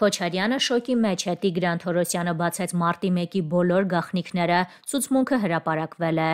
Քոչարյանը շոկի մեջ է Տիգրան Թորոսյանը բացեց մարտի 1-ի բոլոր գաղտնիքները, ցուցմունքը հրապարակվել է։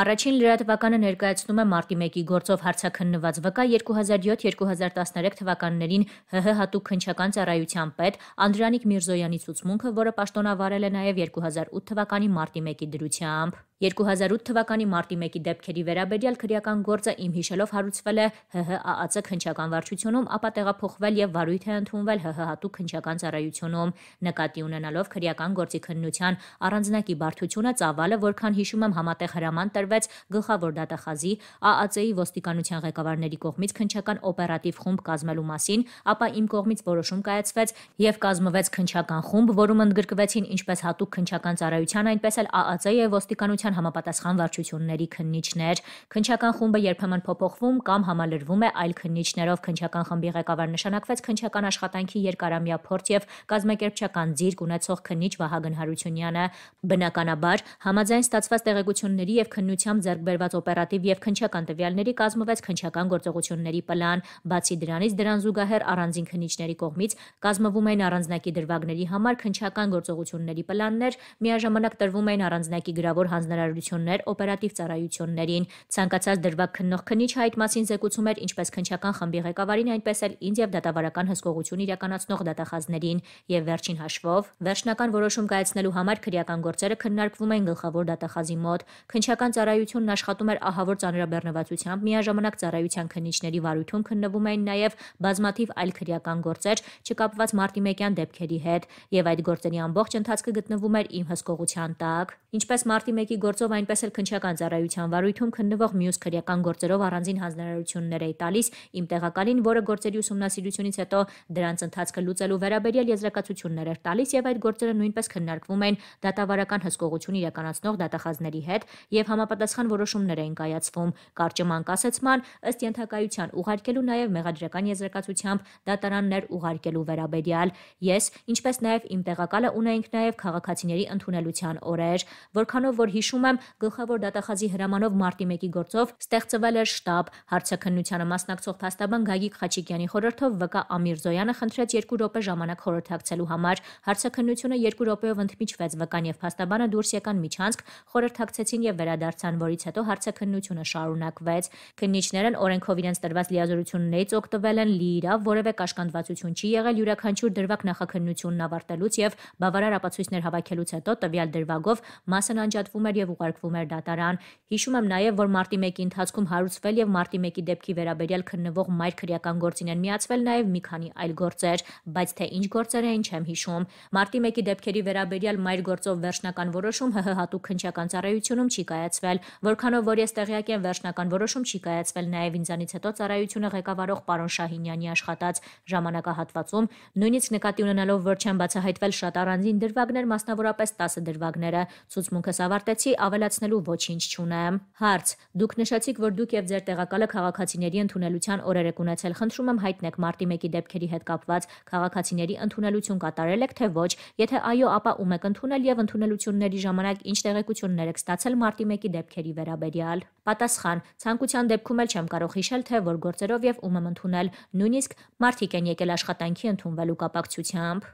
Առաջին լրատվականը ներկայացնում է մարտի 1-ի գործով հարցաքննված վկա 2007-2013 թվականներին ՀՀ հատուկ քնչական ծառայության պետ Անդրանիկ Միրզոյանի ցուցմունքը, որը պաշտոնավարել է նաև 2008 թվականի մարտի 1-ի դրությամբ։ 2008 թվականի մարտի 1-ի դեպքերի վերաբերյալ քրեական գործը իմ հիշելով հարուցվել է ՀՀ ԱԱՑ քնչական վարչությունում, ապա տեղափոխվել եւ վարույթ է ընդունվել ՀՀ հատուկ քնչական ծառայությունում, նկատի ունենալով քրեական գործի քննության առանձնակի բարդությունը ծավալը, որքան հիշում եմ համատեղ հրաման տրվեց գլխավոր դատախազի ԱԱԾ-ի ոստիկանության ղեկավարների կողմից քնչական օպերատիվ խումբ կազմելու մասին, ապա իմ կողմից որոշում կայացվեց եւ կազմվեց քնչական խումբ, որում ընդգրկվեցին ինչպես հատուկ քնչական ծառայության, այնպես էլ ԱԱԾ-ի եւ ոստիկանության համապատասխան վարչությունների քննիչներ։ Քնչական խումբը երբեմն փոփոխվում կամ համալրվում է այլ քննիչներով քնչական խմբի ղեկավար նշանակվեց քնչական աշխատանքի երկարամյա փորձ եւ կազմակերպչական դիրք ունեցող քննիչ Վահագն Հարությունյանը։ Բնականաբար, համաձայն ստացված տեղեկությունների եւ քննի օգնությամբ ձեռք բերված օպերատիվ եւ քնչական տվյալների կազմվեց քնչական գործողությունների պլան։ Բացի դրանից, դրան զուգահեռ առանձին քնիչների կողմից կազմվում էին առանձնակի դրվագների համար քնչական գործողությունների պլաններ, միաժամանակ տրվում էին առանձնակի գրավոր հանձնարարություններ օպերատիվ ծառայություններին։ Ցանկացած դրվագ քննող քնիչը այդ մասին զեկուցում էր ինչպես քնչական խմբի ղեկավարին, այնպես էլ ինձ եւ դատավարական հսկողություն իրականացնող դատախազներին եւ վերջին հաշվով վերջնական որոշում կայացնելու համար քրեական գործերը քննարկվում էին գլխավոր դատախազի մոտ։ Քնչական ծառայությունն աշխատում էր ահավոր ծանրաբեռնվածությամբ, միաժամանակ ծառայության քննիչների վարույթում քննվում էին նաև բազմաթիվ այլ քրեական գործեր, չկապված Մարտիմեկյան դեպքերի հետ, եւ այդ գործերի ամբողջ ընթացքը գտնվում էր իմ հսկողության տակ։ Ինչպես մարտի 1-ի գործով, այնպես էլ քնչական ծառայության վարույթում քննվող մյուս քրեական գործերով առանձին հանձնարարություններ էի տալիս իմ տեղակալին, որը գործերի ուսումնասիրությունից հետո դրանց ընթացքը լուծելու վերաբերյալ եզրակացություններ էր տալիս եւ այդ գործերը նույնպես քննարկվում էին դատավարական հսկողություն իրականացնող դատախազների հետ եւ համապատասխան որոշումներ էին կայացվում կարճման կասեցման ըստ ենթակայության ուղարկելու նաեւ մեղադրական եզրակացությամբ դատարաններ ուղարկելու վերաբերյալ ես ինչպես նաեւ իմ տեղակալը ունենք նաեւ քաղաքացիների ընդունելության օրեր որքանով որ հիշում եմ, գլխավոր դատախազի հրամանով մարտի 1-ի գործով ստեղծվել էր շտաբ։ Հարցաքննությանը մասնակցող փաստաբան Գագիկ Խաչիկյանի խորհրդով ՎԿ Ամիր Զոյանը խնդրեց 2 րոպե ժամանակ խորհրդակցելու համար։ Հարցաքննությունը 2 րոպեով ընդմիջվեց ՎԿ-ն եւ փաստաբանը դուրս եկան միջանցք, խորհրդակցեցին եւ վերադարձան, որից հետո հարցաքննությունը շարունակվեց։ Քննիչներն օրենքով իրենց տրված լիազորություններից օգտվել են լի իրավ որևէ կաշկանդվածություն չի եղել յուրաքանչյուր դրվակ նախաքննությունն ավարտելուց եւ բավարար ապացույցներ հավաքելուց հետո տվյալ դրվագով Մասն անջատվում էր եւ ուղարկվում էր դատարան։ Հիշում եմ նաեւ, որ մարտի 1-ի ընթացքում հարուցվել եւ մարտի 1-ի դեպքի վերաբերյալ քննվող մայր քրեական գործին են միացվել նաեւ մի քանի այլ գործեր, բայց թե ինչ գործեր էին չեմ հիշում։ Մարտի 1-ի դեպքերի վերաբերյալ մայր գործով վերջնական որոշում ՀՀ հատուկ քնչական ծառայությունում չի կայացվել, որքանով որ ես տեղյակ եմ վերջնական որոշում չի կայացվել նաեւ ինձանից հետո ծառայությունը ղեկավարող պարոն Շահինյանի աշխատած ժամանակահատվածում, նույնիսկ նկատի ունենալով, որ չեն բացահայտվել շատ առանձին դրվագներ, մասնավորապես 10 դրվագները, ցուցմունքս ավարտեցի, ավելացնելու ոչինչ չունեմ։ Հարց. Դուք նշեցիք, որ դուք եւ ձեր տեղակալը քաղաքացիների ընդունելության օրեր եք ունեցել։ Խնդրում եմ հայտնեք մարտի 1-ի դեպքերի հետ կապված քաղաքացիների ընդունելություն կատարել եք թե ոչ։ Եթե այո, ապա ում եք ընդունել եւ ընդունելությունների ժամանակ ինչ տեղեկություններ եք ստացել մարտի 1-ի դեպքերի վերաբերյալ։ Պատասխան. ցանկության դեպքում էլ չեմ կարող հիշել, թե որ գործերով եւ ում եմ ընդունել, նույնիսկ մարտիկ են եկել աշխատանքի ընդունվելու կապակցությամբ։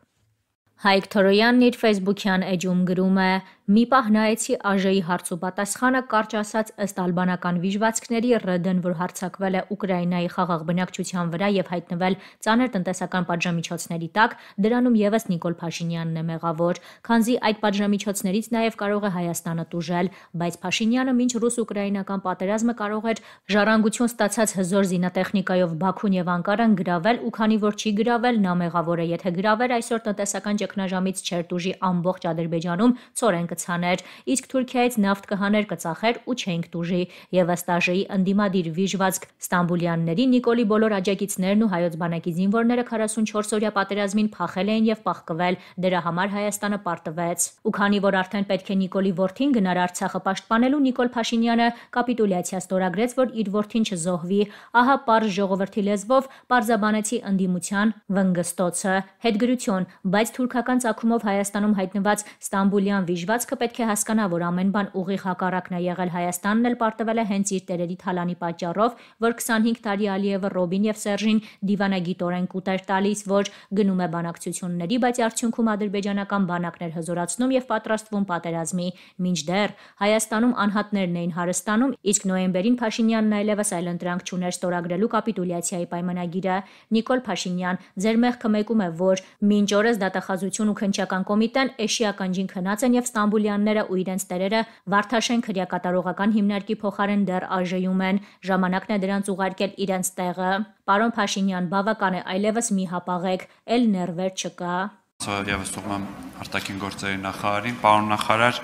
Հայկ Թորոյանն իր Facebook-յան էջում գրում է. Մի պահ նայեցի Աժեի հարց ու պատասխանը կարճ ասած ըստ ալբանական վիժվածքների ՌԴ-ն, որ հարձակվել է Ուկրաինայի խաղաղ բնակչության վրա եւ հայտնվել ծանր տնտեսական պատժամիջոցների տակ, դրանում եւս Նիկոլ Փաշինյանն է մեղավոր, քանզի այդ պատժամիջոցներից նաեւ կարող է Հայաստանը տուժել, բայց Փաշինյանը մինչ ռուս-ուկրաինական պատերազմը կարող էր ժառանգություն ստացած հզոր զինատեխնիկայով Բաքուն եւ Անկարան գravel ու քանի որ չի գravel նա մեղավոր է, եթե գravel այսօր տնտեսական ճգնաժամից չերտուժի ամբողջ Ադրբեջանում, ծորեն կցաներ, իսկ Թուրքիայից նավթ կհաներ կծախեր ու չենք դուժի, եւ ըստ ԱԺ-ի ընդդիմադիր վիժվածք ստամբուլյանների Նիկոլի բոլոր աջակիցներն ու հայոց բանակի զինվորները 44-օրյա պատերազմին փախել էին եւ պահկվել, դրա համար Հայաստանը պարտվեց։ Ու քանի որ արդեն պետք է Նիկոլի որդին գնար Արցախը պաշտպանելու Նիկոլ Փաշինյանը կապիտուլյացիա ստորագրեց, որ իր որդին չզոհվի, ահա պարզ ժողովրդի լեզվով պարզաբանեցի ընդդիմության վնգստոցը, հետգրություն, բայց թուրքական ցակումով Հայաստանում հայտնված Ստամբուլյան վիժված տարածքը պետք է հասկանա, որ ամեն բան ուղիղ հակառակն է եղել Հայաստանն էլ պարտվել է հենց իր տերերի թալանի պատճառով, որ 25 տարի Ալիևը Ռոբին եւ Սերժին դիվանագիտորեն կուտեր տալիս, որ գնում է բանակցությունների, բայց արդյունքում ադրբեջանական բանակներ հզորացնում եւ պատրաստվում պատերազմի։ Մինչդեռ Հայաստանում անհատներն էին հարստանում, իսկ նոյեմբերին Փաշինյանն այլևս այլընտրանք չուներ ստորագրելու կապիտուլյացիայի պայմանագիրը։ Նիկոլ Փաշինյան ձեր մեղքը մեկում է, որ մինչ օրս դատախազություն ու քննչական կոմիտեն էշիական ջին քնած են եւ Ստամբուլ Գուլյանները ու իրենց տերերը Վարդաշեն քրեակատարողական հիմնարկի փոխարեն դեռ ԱԺ-ում են։ Ժամանակն է դրանց ուղարկել իրենց տեղը։ Պարոն Փաշինյան, բավական է, այլևս մի հապաղեք, ել ներվեր չկա։ Սա եւս ուղղում արտաքին գործերի նախարարին, պարոն նախարար,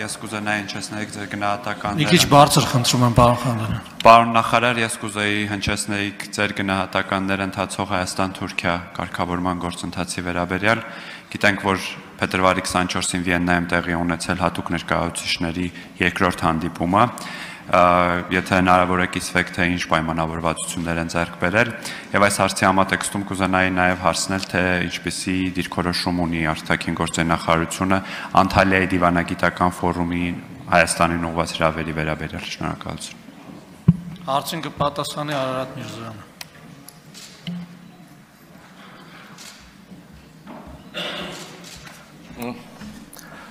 ես կուզենայի հնչեցնել ձեր գնահատականները։ Մի քիչ բարձր խնդրում եմ, պարոն Խանդանյան։ Պարոն նախարար, ես կուզեի հնչեցնել ձեր գնահատականները ընթացող Հայաստան-Թուրքիա կարգավորման գործընթացի վերաբերյալ։ Գիտենք, որ փետրվարի 24-ին Վիեննայում տեղի ունեցել հատուկ ներկայացուցիչների երկրորդ հանդիպումը եթե հնարավոր է կիսվեք, թե ինչ պայմանավորվածություններ են ձեռք բերել, եւ այս հարցի համատեքստում կուզենայի նաեւ հարցնել, թե ինչպիսի դիրքորոշում ունի արտաքին գործնախարարությունը Անտալիայի դիվանագիտական ֆորումի Հայաստանին ուղղված հրավերի վերաբերյալ շնորհակալություն։ Հարցին կպատասխանի Արարատ Միրզոյանը։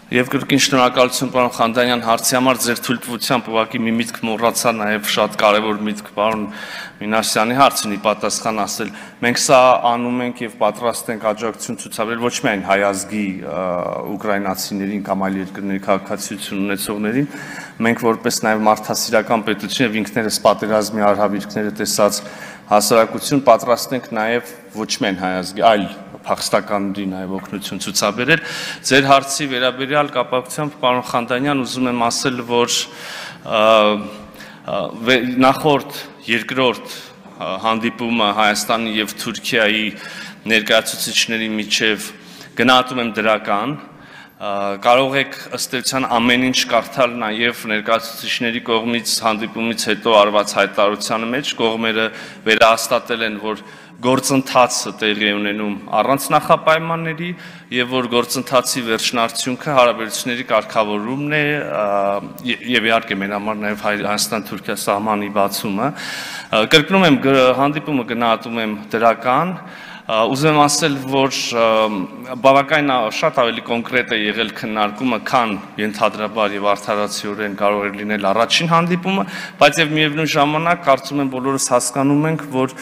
Եվ գրքին շնորհակալություն պարոն Խանդանյան հարցի համար ձեր թույլտվությամբ ուղղակի մի միտք մոռացա նաև շատ կարևոր միտք պարոն Մինասյանի հարցին ի պատասխան ասել։ Մենք սա անում ենք եւ պատրաստ ենք աջակցություն ցուցաբերել ոչ միայն հայ ազգի ուկրաինացիներին կամ այլ երկրների քաղաքացիություն ունեցողներին, մենք որպես նաև մարդասիրական պետություն եւ ինքներս պատերազմի արհավիրքները տեսած հասարակություն պատրաստենք նաև ոչ մեն հայազգի, այլ փախստականների նաև օգնություն ցուցաբերել։ Ձեր հարցի վերաբերյալ կապակցությամբ պարոն Խանդանյան ուզում եմ ասել, որ նախորդ երկրորդ հանդիպումը Հայաստանի եւ Թուրքիայի ներկայացուցիչների միջև գնահատում եմ դրական, կարող եք ըստ էության ամեն ինչ կարդալ նաև ներկայացուցիչների կողմից հանդիպումից հետո արված հայտարարության մեջ կողմերը վերահաստատել են, որ գործընթացը տեղի է ունենում առանց նախապայմանների եւ որ գործընթացի վերջնարդյունքը հարաբերությունների կարգավորումն է եւ իհարկե մեր համար նաեւ Հայաստան-Թուրքիա սահմանի բացումը։ Կրկնում եմ հանդիպումը գնահատում եմ դրական, Ուզում եմ ասել, որ բավական շատ ավելի կոնկրետ է եղել քննարկումը, քան ենթադրաբար եւ արդարացիորեն կարող էր լինել առաջին հանդիպումը, բայց եւ միևնույն ժամանակ կարծում եմ բոլորս հասկանում ենք, որ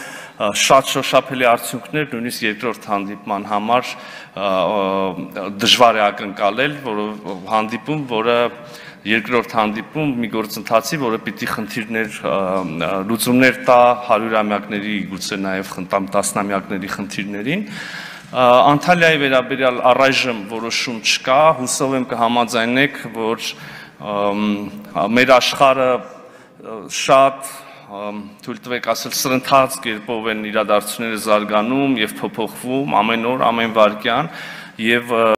շատ շոշափելի արդյունքներ նույնիսկ երկրորդ հանդիպման համար դժվար է ակնկալել, որով հանդիպում, որը որ երկրորդ հանդիպում մի գործընթացի, որը պիտի խնդիրներ լուծումներ տա հարյուրամյակների, գուցե նաև խնդամ տասնամյակների խնդիրներին։ Անտալիայի վերաբերյալ առայժմ որոշում չկա, հուսով եմ կհամաձայնեք, որ մեր աշխարը շատ թույլ տվեք ասել սրընթաց կերպով են իրադարձությունները զարգանում եւ փոփոխվում ամեն օր, ամեն վարքյան եւ